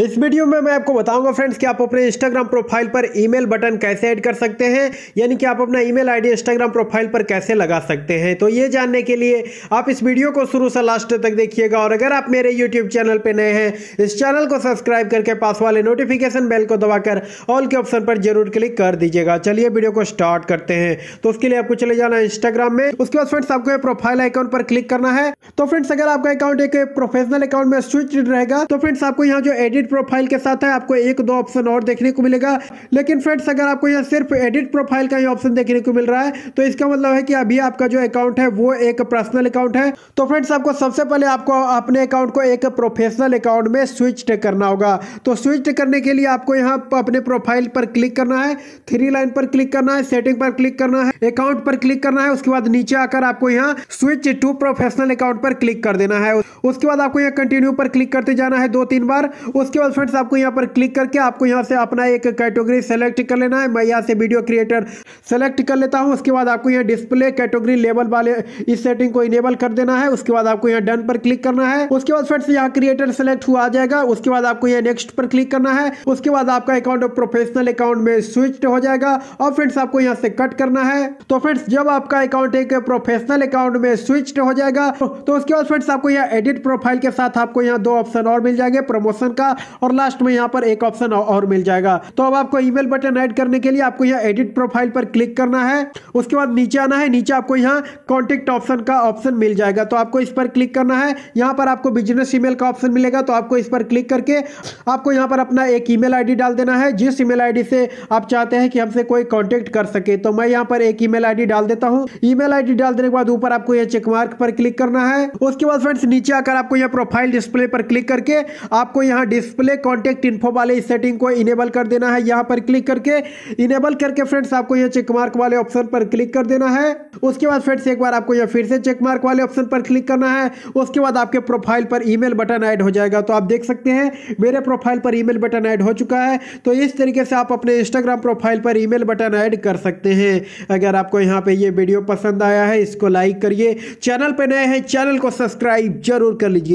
इस वीडियो में मैं आपको बताऊंगा फ्रेंड्स कि आप अपने इंस्टाग्राम प्रोफाइल पर ईमेल बटन कैसे ऐड कर सकते हैं यानी कि आप अपना ईमेल आईडी इंस्टाग्राम प्रोफाइल पर कैसे लगा सकते हैं तो ये जानने के लिए आप इस वीडियो को शुरू से लास्ट तक देखिएगा और अगर आप मेरे यूट्यूब चैनल पर नए हैं इस चैनल को सब्सक्राइब करके पास वाले नोटिफिकेशन बेल को दबाकर ऑल के ऑप्शन पर जरूर क्लिक कर दीजिएगा चलिए वीडियो को स्टार्ट करते हैं तो उसके लिए आपको चले जाना इंस्टाग्राम में उसके बाद फ्रेंड्स आपको प्रोफाइल आइकॉन पर क्लिक करना है तो फ्रेंड्स अगर आपका अकाउंट एक प्रोफेशनल अकाउंट में स्विच रहेगा तो फ्रेंड्स आपको यहाँ जो एडिट एडिट प्रोफाइल के साथ है आपको एक दो ऑप्शन और देखने को मिलेगा लेकिन फ्रेंड्स अगर आपको यहाँ सिर्फ एडिट प्रोफाइल का ही ऑप्शन देखने को मिल रहा है तो इसका मतलब है कि अभी आपका जो अकाउंट है वो एक पर्सनल अकाउंट है तो फ्रेंड्स आपको सबसे पहले आपको अपने अकाउंट को एक प्रोफेशनल अकाउंट में स्विच करना होगा तो स्विच करने के लिए आपको यहाँ अपने प्रोफाइल पर क्लिक करना है थ्री लाइन पर क्लिक करना है सेटिंग पर क्लिक करना है अकाउंट पर क्लिक करना है उसके बाद नीचे आकर आपको यहाँ स्विच टू प्रोफेशनल अकाउंट पर क्लिक कर देना है उसके बाद आपको यहाँ कंटिन्यू पर क्लिक करते जाना है दो तीन बार उस उसके बाद फ्रेंड्स आपको यहाँ पर क्लिक करके आपको यहाँ से अपना एक कैटेगरी सेलेक्ट कर लेना है मैं यहाँ से वीडियो क्रिएटर सेलेक्ट कर लेता हूँ उसके बाद आपको यहाँ डिस्प्ले कैटेगरी लेवल वाले इस सेटिंग को इनेबल कर देना है उसके बाद आपको यहाँ डन पर क्लिक करना है उसके बाद फ्रेंड्स यहाँ क्रिएटर सेलेक्ट हुआ आ जाएगा उसके बाद आपको यहाँ नेक्स्ट पर क्लिक करना है उसके बाद आपका अकाउंट प्रोफेशनल अकाउंट में स्विच हो जाएगा और फ्रेंड्स आपको यहाँ से कट करना है तो फ्रेंड्स जब आपका अकाउंट एक प्रोफेशनल अकाउंट में स्विच हो जाएगा तो उसके बाद फ्रेंड्स आपको यहाँ एडिट प्रोफाइल के साथ आपको यहाँ दो ऑप्शन और मिल जाएंगे प्रमोशन का और लास्ट में यहाँ पर एक ऑप्शन और मिल जाएगा तो अब आपको ईमेल बटन ऐड करने के लिए आपको यहाँ एडिट प्रोफाइल पर क्लिक करना है उसके बाद नीचे आना है नीचे आपको यहाँ कॉन्टेक्ट ऑप्शन का ऑप्शन मिल जाएगा तो आपको इस पर क्लिक करना है यहाँ पर आपको बिजनेस ई का ऑप्शन मिलेगा तो आपको इस पर क्लिक करके आपको यहाँ पर अपना एक ई मेल डाल देना है जिस ई मेल से आप चाहते हैं कि हमसे कोई कॉन्टेक्ट कर सके तो मैं यहाँ पर एक ई मेल डाल देता हूँ ई मेल डाल देने के बाद ऊपर आपको यह चेकमार्क पर क्लिक करना है उसके बाद फ्रेंड्स नीचे आकर आपको यहाँ प्रोफाइल डिस्प्ले पर क्लिक करके आपको यहाँ डिस डिस्प्ले कॉन्टेक्ट इन्फो वाले इस सेटिंग को इनेबल कर देना है यहाँ पर क्लिक करके इनेबल करके फ्रेंड्स आपको चेक चेकमार्क वाले ऑप्शन पर क्लिक कर देना है उसके बाद फ्रेंड्स एक बार आपको यह फिर से चेकमार्क वाले ऑप्शन पर क्लिक करना है उसके बाद आपके प्रोफाइल पर ई बटन ऐड हो जाएगा तो आप देख सकते हैं मेरे प्रोफाइल पर ई बटन ऐड हो चुका है तो इस तरीके से आप अपने इंस्टाग्राम प्रोफाइल पर ई बटन ऐड कर सकते हैं अगर आपको यहाँ पे ये वीडियो पसंद आया है इसको लाइक करिए चैनल पर नए हैं चैनल को सब्सक्राइब जरूर कर लीजिए